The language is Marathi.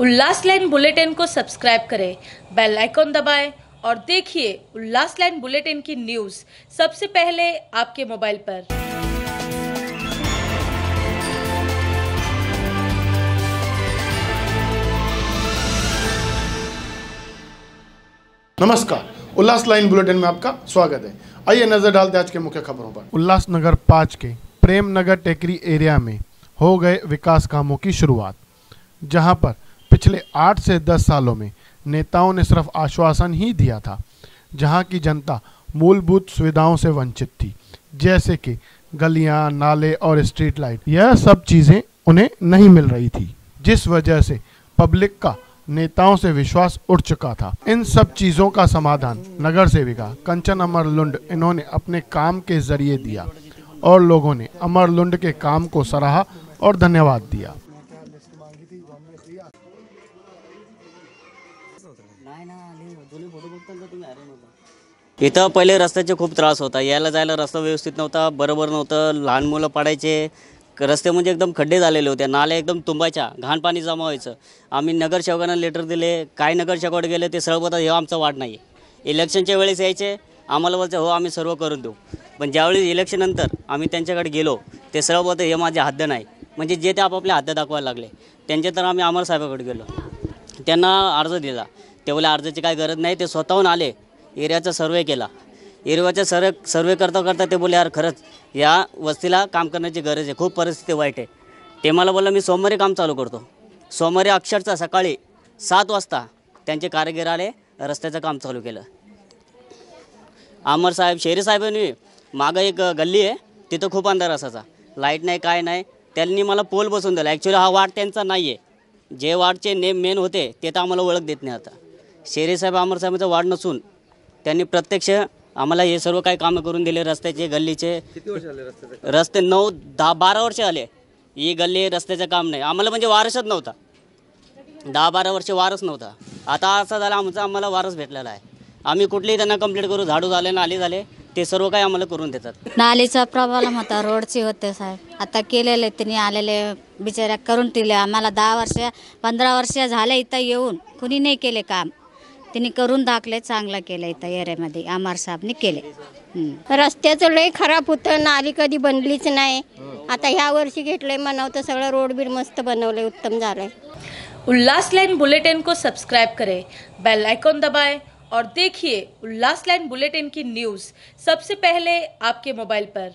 उल्लास लाइन बुलेटिन को सब्सक्राइब करें बेल आइकॉन दबाएं और देखिए उल्लास लाइन बुलेटिन की न्यूज़ सबसे पहले आपके मोबाइल पर नमस्कार उल्लास लाइन बुलेटिन में आपका स्वागत है आइए नजर डालते आज के मुख्य खबरों पर उल्लास नगर पांच के प्रेम नगर टेकरी एरिया में हो गए विकास कामों की शुरुआत जहां पर पिछले आठ से दस सालों में नेताओं ने सिर्फ आश्वासन ही दिया था जहां की जनता मूलभूत सुविधाओं से वंचित थी जैसे कि गलियां नाले और स्ट्रीट लाइट यह सब चीज़ें उन्हें नहीं मिल रही थी जिस वजह से पब्लिक का नेताओं से विश्वास उठ चुका था इन सब चीज़ों का समाधान नगर सेविका कंचन अमर लुंड इन्होंने अपने काम के जरिए दिया और लोगों ने अमर लुंड के काम को सराहा और धन्यवाद दिया इथं पहिले रस्त्याचे खूप त्रास होता यायला जायला रस्ता व्यवस्थित नव्हता बरोबर नव्हतं लहान मुलं पडायचे रस्ते म्हणजे एकदम खड्डे झालेले होते नाले एकदम तुंबायच्या घाण पाणी जमा व्हायचं आम्ही नगरसेवकांना लेटर दिले काय नगरसेवकाकडे गेले ते सर्व हे आमचं वाट नाही इलेक्शनच्या वेळेस यायचे आम्हाला बोलतं हो आम्ही सर्व करून देऊ पण ज्यावेळी इलेक्शननंतर आम्ही त्यांच्याकडे गेलो ते सर्व हे माझे हद्द नाही म्हणजे जे ते आपापले हात दाखवायला लागले त्यांच्या तर आम्ही आमर साहेबाकडे गेलो त्यांना अर्ज दिला तेवढ्या अर्जाची काय गरज नाही ते स्वतःहून आले एरियाचा सर्वे केला एरियाचा सर्वे सर्वे करता करता ते बोले यार खरंच या वस्तीला काम करण्याची गरज आहे खूप परिस्थिती वाईट आहे ते मला बोललं मी सोमवारी काम चालू करतो सोमवारी अक्षरचा सकाळी सात वाजता त्यांचे कारागीर आले रस्त्याचं काम चालू केलं आमर साहेब शेरी साहेबांनी मागं एक गल्ली आहे तिथं खूप अंधार असायचा लाईट नाही काय नाही त्यांनी मला पोल बसून दिला ॲक्च्युली हा वार्ड त्यांचा नाही आहे जे वार्डचे नेम मेन होते ते तर आम्हाला ओळख देत नाही आता शेरेसाहेब आमरसाहेबांचा वार्ड नसून त्यांनी प्रत्यक्ष आम्हाला हे सर्व काही कामं करून दिले रस्त्याचे गल्लीचे रस्ते नऊ दहा बारा वर्ष आले ही गल्ली रस्त्याचं काम नाही आम्हाला म्हणजे वारसच नव्हता दहा बारा वर्ष वारस नव्हता आता असा झालं आमचा आम्हाला वारस भेटलेला आहे आम्ही कुठलीही त्यांना कंप्लीट करू झाडू झाले ना आले झाले ते सर्व काही आम्हाला करून देतात नालीचा प्रॉब्लेम होता रोडची होते साहेब आता केलेले त्यांनी आलेले बिचाऱ्या करून दिले आम्हाला दहा वर्ष पंधरा वर्ष झाले इथं येऊन कुणी नाही केले काम त्यांनी करून दाखले चांगलं केलं इथं एरियामध्ये आमार साहेबने केले रस्त्याचं लय खराब होतं नाली कधी बनलीच नाही आता ह्या वर्षी घेतलंय म्हणावं तर सगळं रोड बीड मस्त बनवलंय उत्तम झालंय उल्लास लाईन बुलेटिन को सबस्क्राईब करे बेल आयकॉन दबाय और देखिए उल्लास लाइन बुलेटिन की न्यूज़ सबसे पहले आपके मोबाइल पर